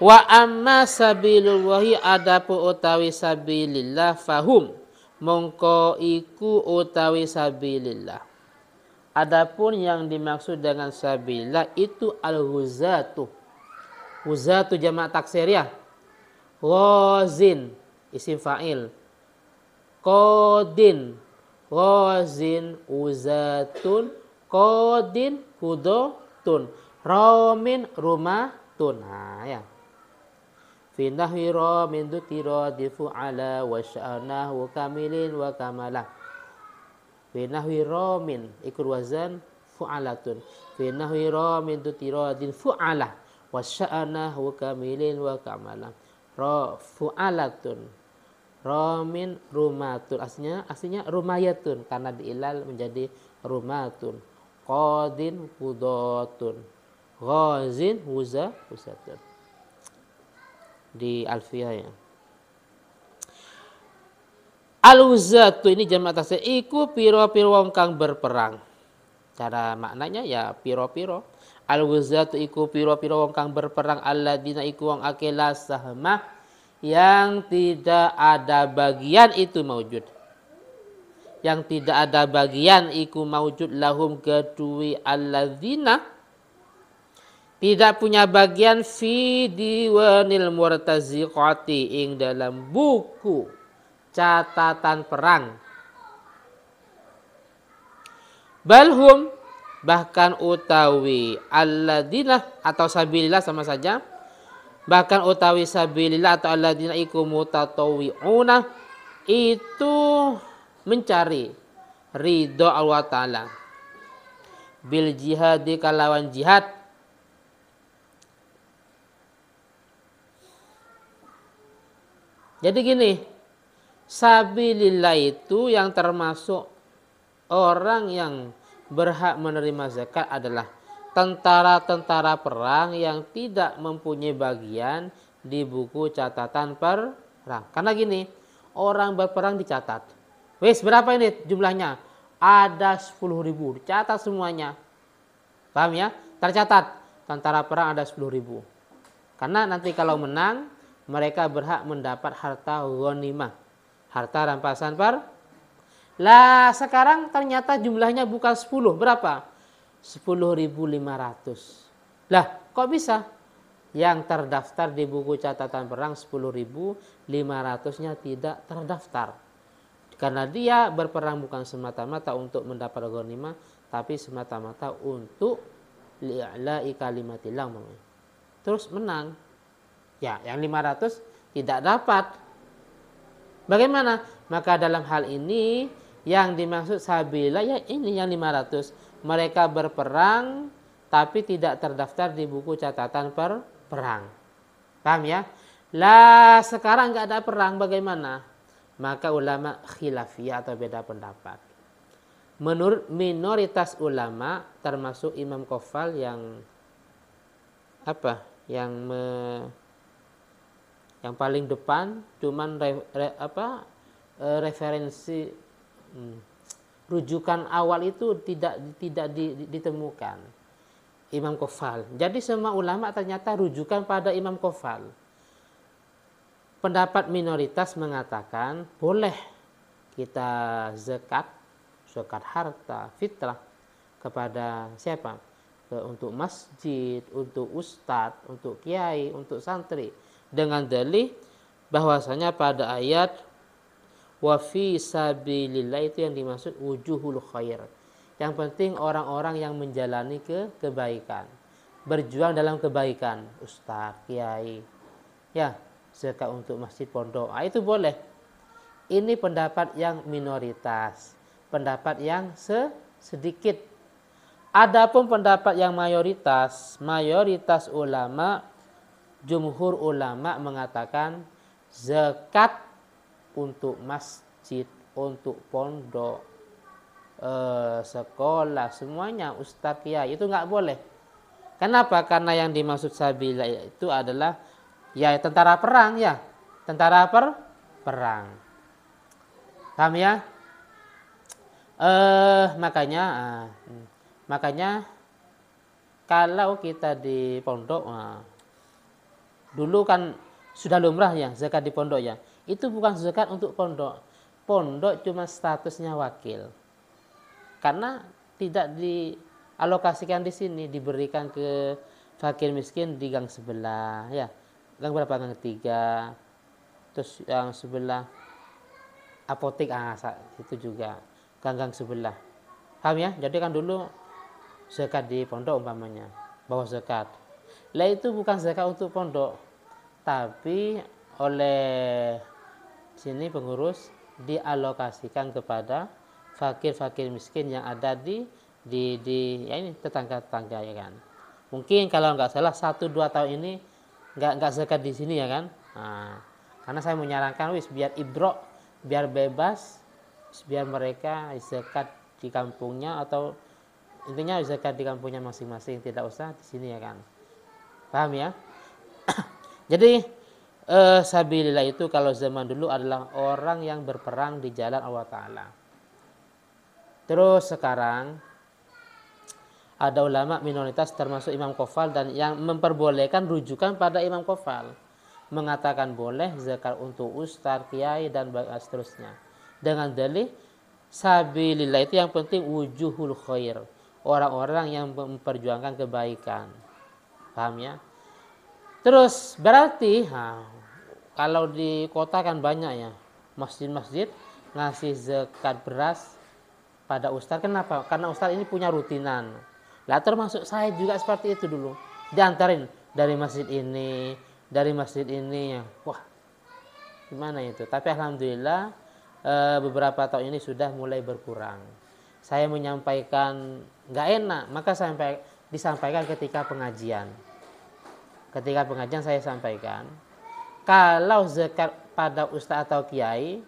Wa amma wahi adapu utawi sabilillah fahum mongko iku utawi sabilillah. Adapun yang dimaksud dengan sabilillah itu al-huzatu. Huzatu jamak ya. Wazin isim fa'il. Qadin Wazin uzatun Kodin hudotun Romin rumahtun Nah ya fi nahwi min dutira difu ala wa sya'nahu kamilin wa kamalah fi nahwi min ikurwazan wazan fu'alatun fi nahwi ra min din fu'ala wa sya'nahu kamilin wa kamalah ra fu'alatun ra min rumatun aslinya aslinya rumayatun karena diilal menjadi rumatun qadin qudatun ghazin huza husatun di Alfia ya. Al-Uzatu ini jamak atas iku piro-piro wong kang berperang. Cara maknanya ya piro-piro. Al-Uzatu iku piro-piro wong kang berperang alladzina iku wong akela sahmah yang tidak ada bagian itu maujud. Yang tidak ada bagian iku maujud lahum kedui alladzina tidak punya bagian fi diwanil murtaziqati ing dalam buku catatan perang balhum bahkan utawi alladina atau sabillah sama saja bahkan utawi sabillah atau alladina iku mutatawwi'una itu mencari ridho Allah Ta'ala bil jihad kalawan jihad Jadi gini, sabilillah itu yang termasuk orang yang berhak menerima zakat adalah tentara-tentara perang yang tidak mempunyai bagian di buku catatan perang. Karena gini, orang berperang dicatat. Wes berapa ini jumlahnya? Ada 10 ribu, dicatat semuanya. Paham ya? Tercatat, tentara perang ada 10 ribu. Karena nanti kalau menang, mereka berhak mendapat harta ghanimah, harta rampasan par. Lah sekarang ternyata jumlahnya bukan 10, berapa? 10.500. Lah, kok bisa? Yang terdaftar di buku catatan perang 10.500-nya tidak terdaftar. Karena dia berperang bukan semata-mata untuk mendapat ghanimah, tapi semata-mata untuk li'la'i kalimatillah. Terus menang. Ya, yang 500 tidak dapat. Bagaimana? Maka dalam hal ini yang dimaksud sabila ya ini yang 500. Mereka berperang tapi tidak terdaftar di buku catatan per perang. Paham ya? Lah sekarang nggak ada perang bagaimana? Maka ulama khilafiyah atau beda pendapat. Menurut minoritas ulama termasuk Imam Kofal yang apa? Yang me, yang paling depan cuman re, re, apa e, referensi hmm, rujukan awal itu tidak tidak di, ditemukan Imam Kofal. Jadi semua ulama ternyata rujukan pada Imam Kofal. Pendapat minoritas mengatakan boleh kita zakat, zakat harta, fitrah kepada siapa? Untuk masjid, untuk ustadz, untuk kiai, untuk santri dengan dalih bahwasanya pada ayat wa fi sabilillah itu yang dimaksud wujuhul khair. Yang penting orang-orang yang menjalani ke kebaikan, berjuang dalam kebaikan, ustaz, kiai. Ya, zakat untuk masjid pondok. Ah, itu boleh. Ini pendapat yang minoritas, pendapat yang sedikit. Adapun pendapat yang mayoritas, mayoritas ulama jumhur ulama mengatakan zakat untuk masjid, untuk pondok, eh, sekolah, semuanya ustadz kiai itu nggak boleh. Kenapa? Karena yang dimaksud sabila itu adalah ya tentara perang ya, tentara per perang. Paham ya? Eh makanya eh, makanya kalau kita di pondok eh, Dulu kan sudah lumrah ya zakat di pondok ya. Itu bukan zakat untuk pondok. Pondok cuma statusnya wakil. Karena tidak dialokasikan di sini, diberikan ke fakir miskin di gang sebelah ya. Gang berapa? Gang ketiga. Terus yang sebelah apotek ah itu juga gang-gang sebelah. Paham ya? Jadi kan dulu zakat di pondok umpamanya, bawa zakat lah itu bukan zakat untuk pondok tapi oleh sini pengurus dialokasikan kepada fakir-fakir miskin yang ada di di, di ya ini tetangga-tetangga ya kan mungkin kalau nggak salah satu dua tahun ini nggak nggak zakat di sini ya kan nah, karena saya menyarankan wis biar ibro biar bebas biar mereka zakat di kampungnya atau intinya zakat di kampungnya masing-masing tidak usah di sini ya kan Paham ya? Jadi eh, sabilillah itu kalau zaman dulu adalah orang yang berperang di jalan Allah Ta'ala. Terus sekarang ada ulama minoritas termasuk Imam Kofal dan yang memperbolehkan rujukan pada Imam Kofal mengatakan boleh zakar untuk ustaz, kiai dan seterusnya. Dengan dalih sabilillah itu yang penting wujuhul khair, orang-orang yang memperjuangkan kebaikan paham ya terus berarti nah, kalau di kota kan banyak ya masjid-masjid ngasih zakat beras pada ustadz kenapa karena ustadz ini punya rutinan lah termasuk saya juga seperti itu dulu diantarin dari masjid ini dari masjid ini ya wah gimana itu tapi alhamdulillah eh, beberapa tahun ini sudah mulai berkurang saya menyampaikan nggak enak maka saya disampaikan ketika pengajian. Ketika pengajian saya sampaikan, kalau zakat pada ustadz atau kiai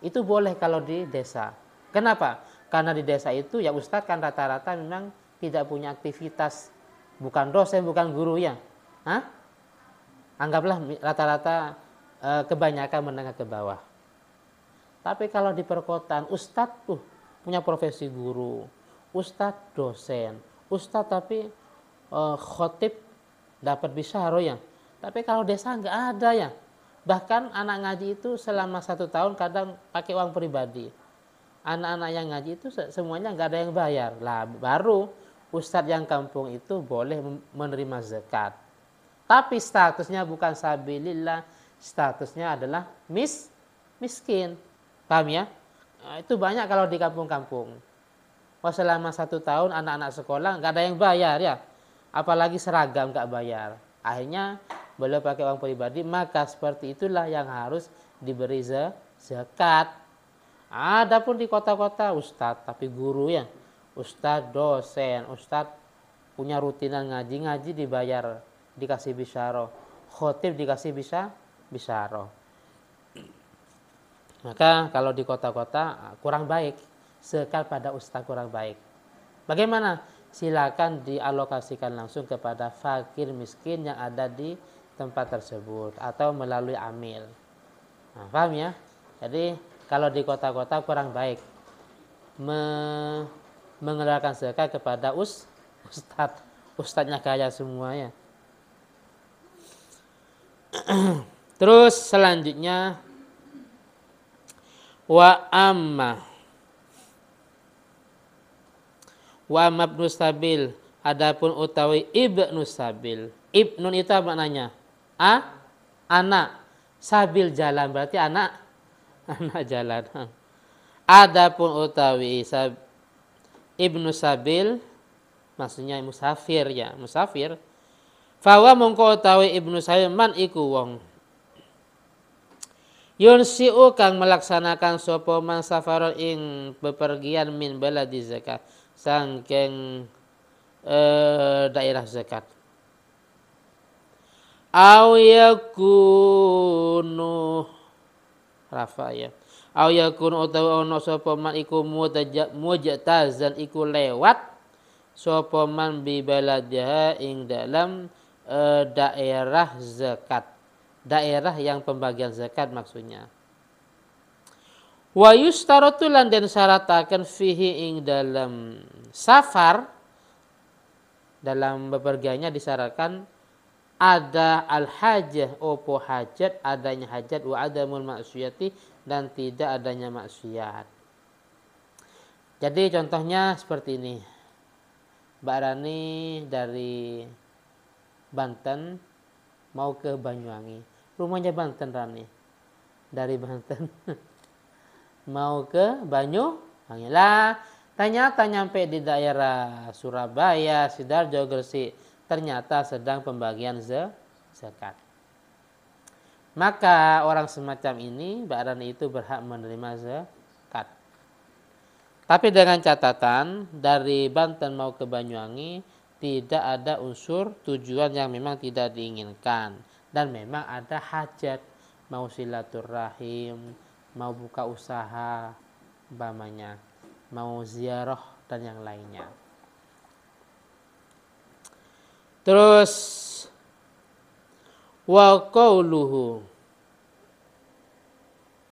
itu boleh kalau di desa. Kenapa? Karena di desa itu ya ustadz kan rata-rata memang tidak punya aktivitas, bukan dosen, bukan guru ya. Hah? Anggaplah rata-rata eh, kebanyakan menengah ke bawah. Tapi kalau di perkotaan ustadz tuh punya profesi guru, ustadz dosen, Ustadz tapi uh, khotib dapat bisyaro ya. Tapi kalau desa nggak ada ya. Bahkan anak ngaji itu selama satu tahun kadang pakai uang pribadi. Anak-anak yang ngaji itu semuanya nggak ada yang bayar. Lah baru ustadz yang kampung itu boleh menerima zakat. Tapi statusnya bukan sabilillah, statusnya adalah mis miskin. Paham ya? Nah, itu banyak kalau di kampung-kampung. Wah selama satu tahun anak-anak sekolah nggak ada yang bayar ya. Apalagi seragam nggak bayar. Akhirnya beliau pakai uang pribadi. Maka seperti itulah yang harus diberi zakat. adapun di kota-kota ustad tapi guru ya. ustad dosen, ustad punya rutinan ngaji-ngaji dibayar. Dikasih bisyaro. Khotib dikasih bisa bisyaro. Maka kalau di kota-kota kurang baik Sekal pada ustaz kurang baik. Bagaimana? Silakan dialokasikan langsung kepada fakir miskin yang ada di tempat tersebut atau melalui amil. Nah, paham ya? Jadi kalau di kota-kota kurang baik me mengeluarkan zakat kepada us ustad ustadnya kaya semuanya. Terus selanjutnya wa amma wa mabnu sabil adapun utawi ibnu sabil ibnun itu apa maknanya a anak sabil jalan berarti anak anak jalan adapun utawi sab, ibnu sabil maksudnya musafir ya musafir fawa mongko utawi ibnu sabil man iku wong Yunsiu kang melaksanakan sopoman man ing bepergian min di zakat sangking eh, daerah zakat au yakunu rafa ya au yakunu utawa ana sapa man iku mujtazan iku lewat sapa man bi baladiha ing dalam e, daerah zakat daerah yang pembagian zakat maksudnya Wa yustarotu lan den fihi ing dalam safar dalam bepergiannya disyaratkan ada al hajah opo hajat adanya hajat wa adamul maksiati dan tidak adanya maksiat. Jadi contohnya seperti ini. Mbak Rani dari Banten mau ke Banyuwangi. Rumahnya Banten Rani. Dari Banten. mau ke Banyuwangi lah ternyata nyampe di daerah Surabaya Sidoarjo Gresik ternyata sedang pembagian zakat maka orang semacam ini barang itu berhak menerima zakat tapi dengan catatan dari Banten mau ke Banyuwangi tidak ada unsur tujuan yang memang tidak diinginkan dan memang ada hajat mau silaturahim mau buka usaha umpamanya mau ziarah dan yang lainnya terus wa qawluhu